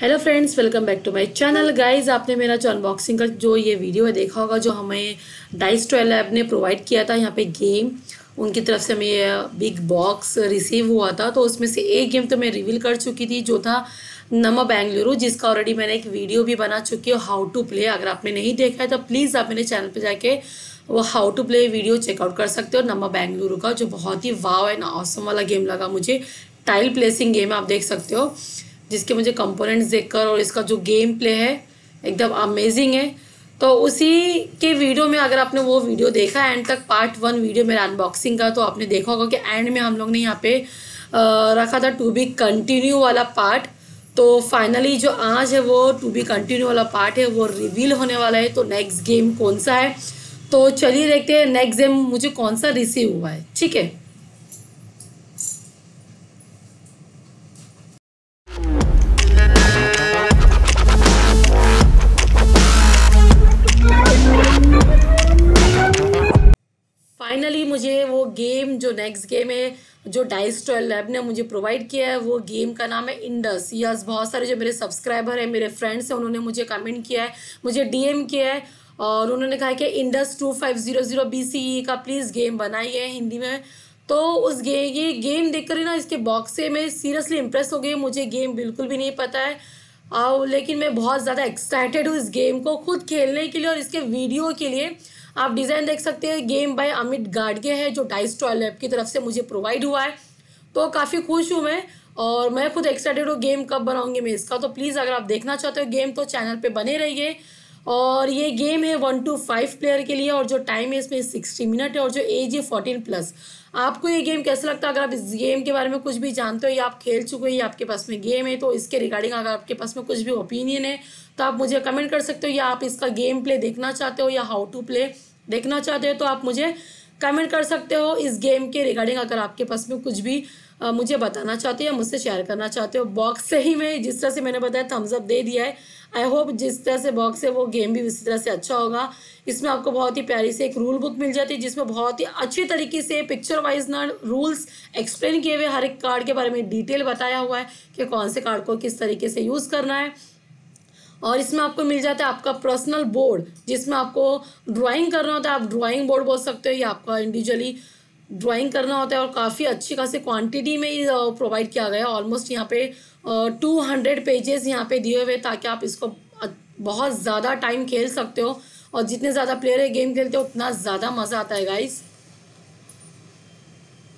hello friends welcome back to my channel guys आपने मेरा जो अनबॉक्सिंग का जो ये वीडियो है देखा होगा जो हमें डाइस ट्रेल ऐप ने प्रोवाइड किया था यहाँ पे गेम उनकी तरफ से हमें बिग बॉक्स रिसीव हुआ था तो उसमें से एक गेम तो मैं रिवील कर चुकी थी जो था नमा बेंगलुरु जिसका ऑलरेडी मैंने एक वीडियो भी बना चुकी है हाउ टू प्ले अगर आपने नहीं देखा है तो प्लीज़ आप मेरे चैनल पर जाके वो how to play video check out कर सकते हो नमा बेंगलुरु का जो बहुत ही वाव एंड ऑसम वाला गेम लगा मुझे टाइल प्लेसिंग गेम आप देख सकते हो जिसके मुझे कंपोनेंट्स देखकर और इसका जो गेम प्ले है एकदम अमेजिंग है तो उसी के वीडियो में अगर आपने वो वीडियो देखा एंड तक पार्ट वन वीडियो मेरा अनबॉक्सिंग का तो आपने देखा होगा कि एंड में हम लोग ने यहाँ पे रखा था टू बी कंटिन्यू वाला पार्ट तो फाइनली जो आज है वो टू बी कंटिन्यू वाला पार्ट है वो रिवील होने वाला है तो नेक्स्ट गेम कौन सा है तो चलिए देखते हैं नेक्स्ट गेम मुझे कौन सा रिसीव हुआ है ठीक है मुझे वो गेम जो नेक्स्ट गेम है जो डाइस ट्वेल्व लैब ने मुझे प्रोवाइड किया है वो गेम का नाम है इंडस यस बहुत सारे जो मेरे सब्सक्राइबर हैं मेरे फ्रेंड्स हैं उन्होंने मुझे कमेंट किया है मुझे डीएम किया है और उन्होंने कहा कि Indus two five zero zero B C E का प्लीज़ गेम बनाइए हिंदी में तो उस गे ये गेम देख कर ना इसके बॉक्स से मैं सीरियसली इम्प्रेस हो गई मुझे गेम बिल्कुल भी नहीं पता है और लेकिन मैं बहुत ज़्यादा एक्साइटेड हूँ इस गेम को खुद खेलने के लिए और इसके वीडियो के लिए आप डिज़ाइन देख सकते हैं गेम बाय अमित गाडगे है जो डाइस टॉयल एप की तरफ से मुझे प्रोवाइड हुआ है तो काफ़ी खुश हूँ मैं और मैं खुद एक्साइटेड हूँ गेम कब बनाऊँगी मैं इसका तो प्लीज़ अगर आप देखना चाहते हो गेम तो चैनल पर बने रहिए और ये गेम है वन टू फाइव प्लेयर के लिए और जो टाइम है इसमें सिक्सटी मिनट है और जो एज है फोर्टीन प्लस आपको ये गेम कैसा लगता है अगर आप इस गेम के बारे में कुछ भी जानते हो या आप खेल चुके हैं या आपके पास में गेम है तो इसके रिगार्डिंग अगर आपके पास में कुछ भी ओपिनियन है तो आप मुझे कमेंट कर सकते हो या आप इसका गेम प्ले देखना चाहते हो या हाउ टू प्ले देखना चाहते हो तो आप मुझे कमेंट कर सकते हो इस गेम के रिगार्डिंग अगर आपके पास में कुछ भी आ, मुझे बताना चाहते हो या मुझसे शेयर करना चाहते हो बॉक्स से ही मैं जिस तरह से मैंने बताया थम्सअप दे दिया है आई होप जिस तरह से बॉक्स है वो गेम भी उसी तरह से अच्छा होगा इसमें आपको बहुत ही प्यारी से एक रूल बुक मिल जाती है जिसमें बहुत ही अच्छी तरीके से पिक्चर वाइज ना रूल्स एक्सप्लेन किए हुए हर एक कार्ड के बारे में डिटेल बताया हुआ है कि कौन से कार्ड को किस तरीके से यूज़ करना है और इसमें आपको मिल जाता है आपका पर्सनल बोर्ड जिसमें आपको ड्राइंग करना होता है आप ड्राइंग बोर्ड बोल सकते हो या आपका इंडिविजुअली ड्राइंग करना होता है और काफ़ी अच्छी खासी क्वांटिटी में प्रोवाइड किया गया है ऑलमोस्ट यहाँ पे टू हंड्रेड पेजेस यहाँ पे दिए हुए ताकि आप इसको बहुत ज़्यादा टाइम खेल सकते हो और जितने ज़्यादा प्लेयर गेम खेलते हो उतना ज़्यादा मज़ा आता है गाइस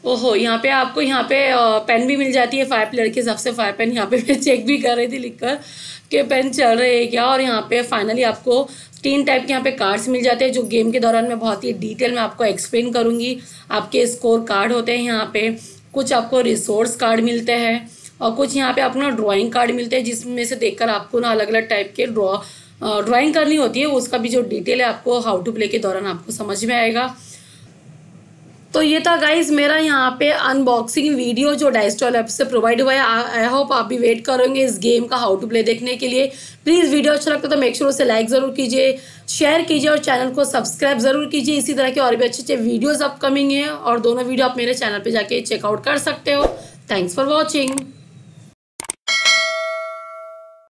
ओहो यहाँ पे आपको यहाँ पे पेन भी मिल जाती है फायर प्लेयर के हिसाब से फायर पेन यहाँ पे मैं चेक भी कर रही थी लिख कर कि पेन चल रहे हैं क्या और यहाँ पे फाइनली आपको तीन टाइप के यहाँ पे कार्ड्स मिल जाते हैं जो गेम के दौरान मैं बहुत ही डिटेल में आपको एक्सप्लेन करूँगी आपके स्कोर कार्ड होते हैं यहाँ पे कुछ आपको रिसोर्स कार्ड मिलते हैं और कुछ यहाँ पे अपना ड्राॅइंग ड्राइंग कार्ड मिलते हैं जिसमें से देखकर आपको ना अलग अलग टाइप के ड्रॉ ड्राइंग करनी होती है उसका भी जो डिटेल है आपको हाउ टू प्ले के दौरान आपको समझ में आएगा तो ये था गाइज मेरा यहाँ पे अनबॉक्सिंग वीडियो जो डाइस्टॉल ऐप से प्रोवाइड हुआ है आई होप आप भी वेट करोगे इस गेम का हाउ टू प्ले देखने के लिए प्लीज़ वीडियो अच्छा लगता है तो मेक श्योर उसे लाइक ज़रूर कीजिए शेयर कीजिए और चैनल को सब्सक्राइब ज़रूर कीजिए इसी तरह के और भी अच्छे अच्छे वीडियोज़ अपकमिंग हैं और दोनों वीडियो आप मेरे चैनल पर जाके चेकआउट कर सकते हो थैंक्स फॉर वॉचिंग